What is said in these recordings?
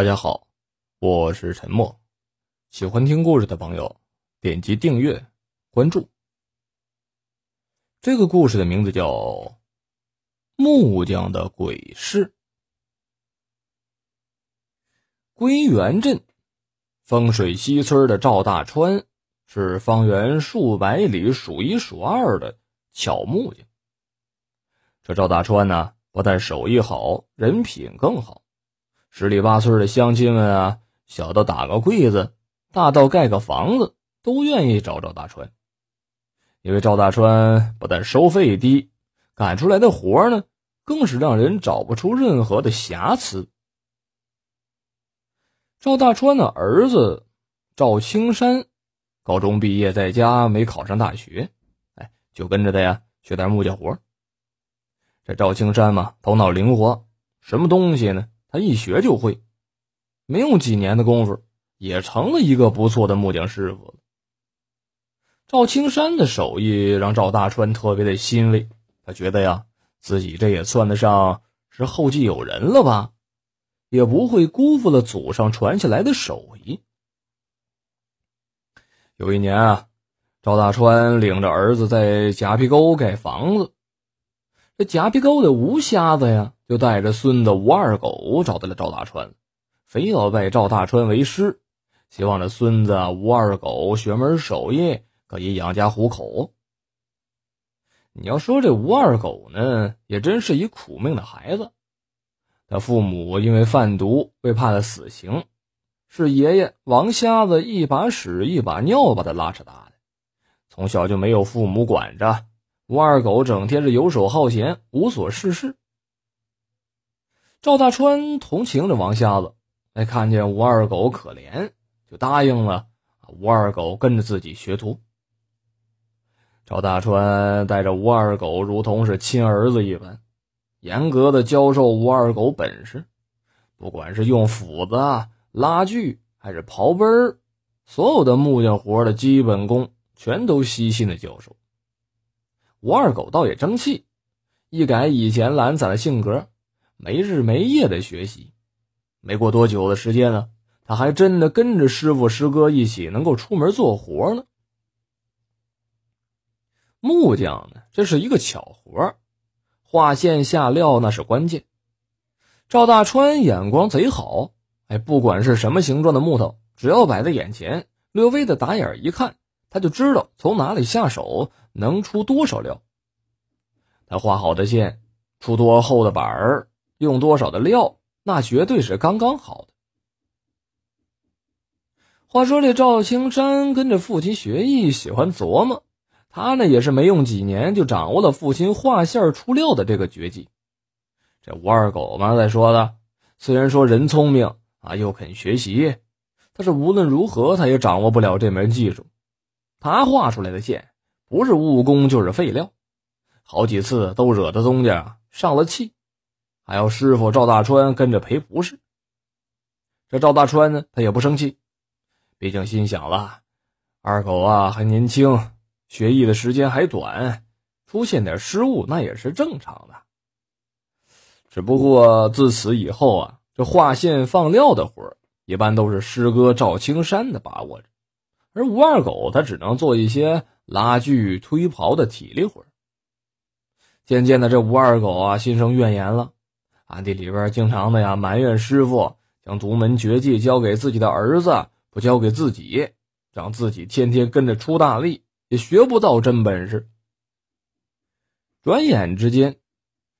大家好，我是沉默。喜欢听故事的朋友，点击订阅、关注。这个故事的名字叫《木匠的鬼事》。归元镇风水西村的赵大川是方圆数百里数一数二的巧木匠。这赵大川呢，不但手艺好，人品更好。十里八村的乡亲们啊，小到打个柜子，大到盖个房子，都愿意找赵大川，因为赵大川不但收费低，干出来的活呢更是让人找不出任何的瑕疵。赵大川的儿子赵青山，高中毕业在家没考上大学，哎，就跟着他呀学点木匠活。这赵青山嘛，头脑灵活，什么东西呢？他一学就会，没用几年的功夫，也成了一个不错的木匠师傅了。赵青山的手艺让赵大川特别的欣慰，他觉得呀，自己这也算得上是后继有人了吧，也不会辜负了祖上传下来的手艺。有一年啊，赵大川领着儿子在夹皮沟盖房子，这夹皮沟的吴瞎子呀。就带着孙子吴二狗找到了赵大川，非要拜赵大川为师，希望这孙子吴二狗学门手艺可以养家糊口。你要说这吴二狗呢，也真是一苦命的孩子，他父母因为贩毒被判了死刑，是爷爷王瞎子一把屎一把尿把他拉扯大的，从小就没有父母管着，吴二狗整天是游手好闲，无所事事。赵大川同情这王瞎子，哎，看见吴二狗可怜，就答应了吴二狗跟着自己学徒。赵大川带着吴二狗，如同是亲儿子一般，严格的教授吴二狗本事。不管是用斧子、拉锯，还是刨奔儿，所有的木匠活的基本功，全都悉心的教授。吴二狗倒也争气，一改以前懒散的性格。没日没夜的学习，没过多久的时间呢，他还真的跟着师傅师哥一起能够出门做活呢。木匠呢，这是一个巧活，画线下料那是关键。赵大川眼光贼好，哎，不管是什么形状的木头，只要摆在眼前，略微的打眼一看，他就知道从哪里下手，能出多少料。他画好的线，出多厚的板儿。用多少的料，那绝对是刚刚好的。话说这赵青山跟着父亲学艺，喜欢琢磨。他呢也是没用几年，就掌握了父亲画线出料的这个绝技。这吴二狗嘛，再说的，虽然说人聪明啊，又肯学习，但是无论如何，他也掌握不了这门技术。他画出来的线，不是误工就是废料，好几次都惹得东家上了气。还有师傅赵大川跟着赔不是，这赵大川呢，他也不生气，毕竟心想了，二狗啊还年轻，学艺的时间还短，出现点失误那也是正常的。只不过自此以后啊，这画线放料的活儿一般都是师哥赵青山的把握着，而吴二狗他只能做一些拉锯推刨的体力活儿。渐渐的，这吴二狗啊心生怨言了。暗地里边经常的呀埋怨师傅将独门绝技交给自己的儿子，不交给自己，让自己天天跟着出大力，也学不到真本事。转眼之间，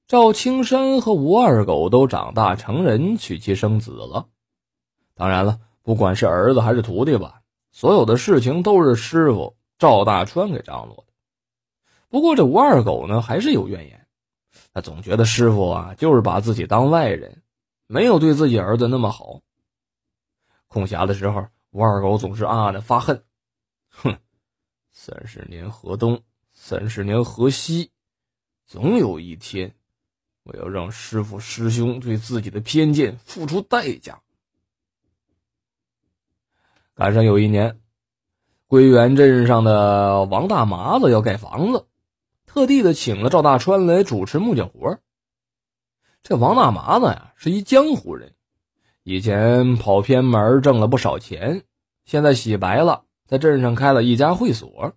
赵青山和吴二狗都长大成人，娶妻生子了。当然了，不管是儿子还是徒弟吧，所有的事情都是师傅赵大川给张罗的。不过这吴二狗呢，还是有怨言。他总觉得师傅啊，就是把自己当外人，没有对自己儿子那么好。空暇的时候，吴二狗总是暗暗的发恨：“哼，三十年河东，三十年河西，总有一天，我要让师傅师兄对自己的偏见付出代价。”赶上有一年，归元镇上的王大麻子要盖房子。特地的请了赵大川来主持木匠活这王大麻子呀，是一江湖人，以前跑偏门挣了不少钱，现在洗白了，在镇上开了一家会所。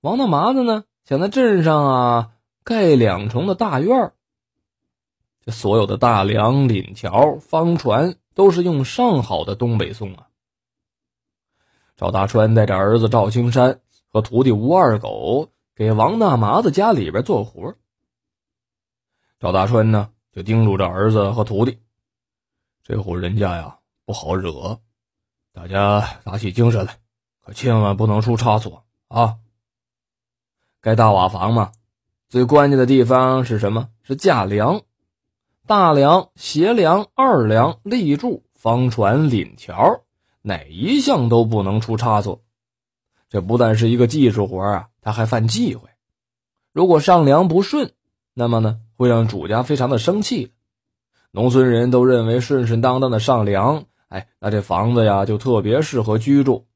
王大麻子呢，想在镇上啊盖两重的大院儿，这所有的大梁、檩条、方船都是用上好的东北松啊。赵大川带着儿子赵青山和徒弟吴二狗。给王大麻子家里边做活，赵大春呢就叮嘱着儿子和徒弟：“这户人家呀不好惹，大家打起精神来，可千万不能出差错啊！盖大瓦房嘛，最关键的地方是什么？是架梁、大梁、斜梁、二梁、立柱、方船、檩条，哪一项都不能出差错。这不但是一个技术活啊！”他还犯忌讳，如果上梁不顺，那么呢会让主家非常的生气。农村人都认为顺顺当当的上梁，哎，那这房子呀就特别适合居住。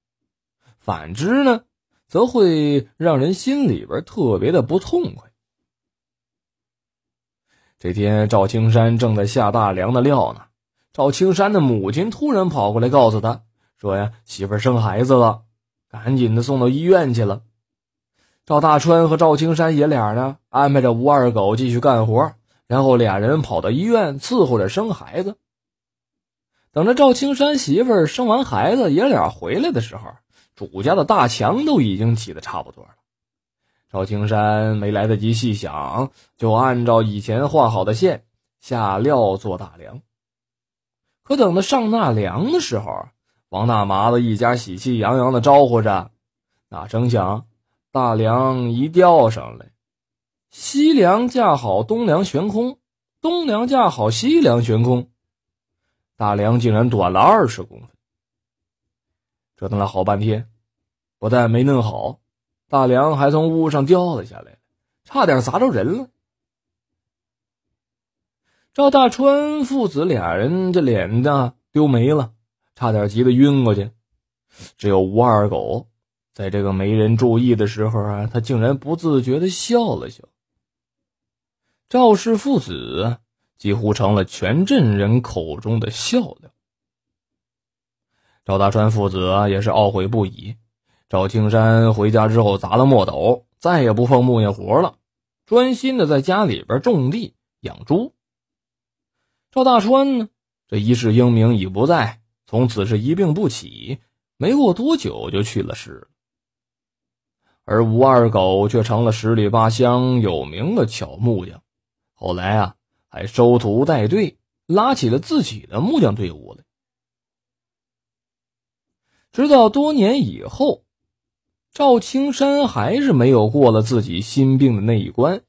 反之呢，则会让人心里边特别的不痛快。这天，赵青山正在下大梁的料呢，赵青山的母亲突然跑过来告诉他说：“呀，媳妇生孩子了，赶紧的送到医院去了。”赵大川和赵青山爷俩呢，安排着吴二狗继续干活，然后俩人跑到医院伺候着生孩子。等着赵青山媳妇生完孩子，爷俩回来的时候，主家的大墙都已经起得差不多了。赵青山没来得及细想，就按照以前画好的线下料做大梁。可等到上那梁的时候，王大麻子一家喜气洋洋地招呼着，哪成想。大梁一吊上来，西梁架好，东梁悬空；东梁架好，西梁悬空。大梁竟然短了二十公分，折腾了好半天，不但没弄好，大梁还从屋上掉了下来，差点砸着人了。赵大川父子俩人这脸呢丢没了，差点急得晕过去。只有吴二狗。在这个没人注意的时候啊，他竟然不自觉的笑了笑。赵氏父子几乎成了全镇人口中的笑料。赵大川父子也是懊悔不已。赵青山回家之后砸了墨斗，再也不碰木匠活了，专心的在家里边种地养猪。赵大川呢，这一世英名已不在，从此是一病不起，没过多久就去了世。而吴二狗却成了十里八乡有名的巧木匠，后来啊，还收徒带队，拉起了自己的木匠队伍来。直到多年以后，赵青山还是没有过了自己心病的那一关，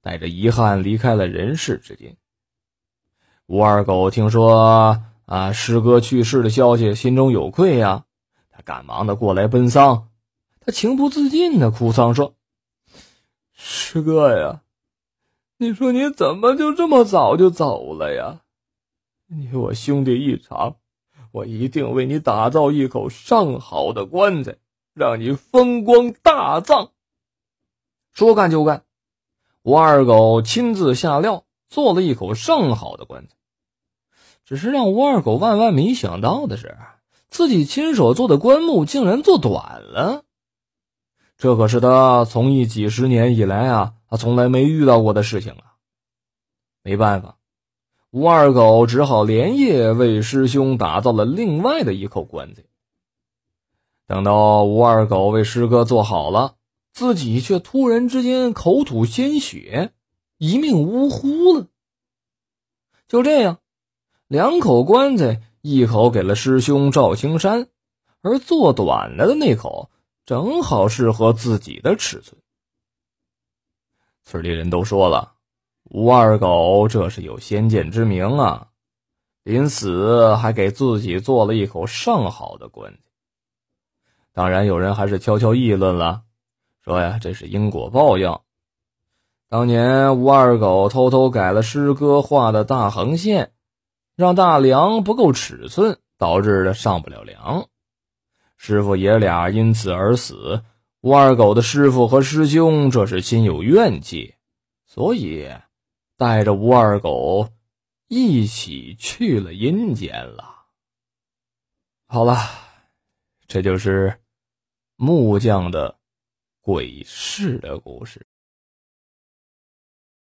带着遗憾离开了人世之间。吴二狗听说啊，师哥去世的消息，心中有愧呀，他赶忙的过来奔丧。他情不自禁的哭丧说：“师哥呀，你说你怎么就这么早就走了呀？你我兄弟一场，我一定为你打造一口上好的棺材，让你风光大葬。”说干就干，吴二狗亲自下料做了一口上好的棺材。只是让吴二狗万万没想到的是，自己亲手做的棺木竟然做短了。这可是他从艺几十年以来啊，他从来没遇到过的事情啊。没办法，吴二狗只好连夜为师兄打造了另外的一口棺材。等到吴二狗为师哥做好了，自己却突然之间口吐鲜血，一命呜呼了。就这样，两口棺材，一口给了师兄赵青山，而做短了的那口。正好适合自己的尺寸。村里人都说了，吴二狗这是有先见之明啊，临死还给自己做了一口上好的棺材。当然，有人还是悄悄议论了，说呀，这是因果报应。当年吴二狗偷偷改了师哥画的大横线，让大梁不够尺寸，导致的上不了梁。师傅爷俩因此而死，吴二狗的师傅和师兄这是心有怨气，所以带着吴二狗一起去了阴间了。好了，这就是木匠的鬼市的故事。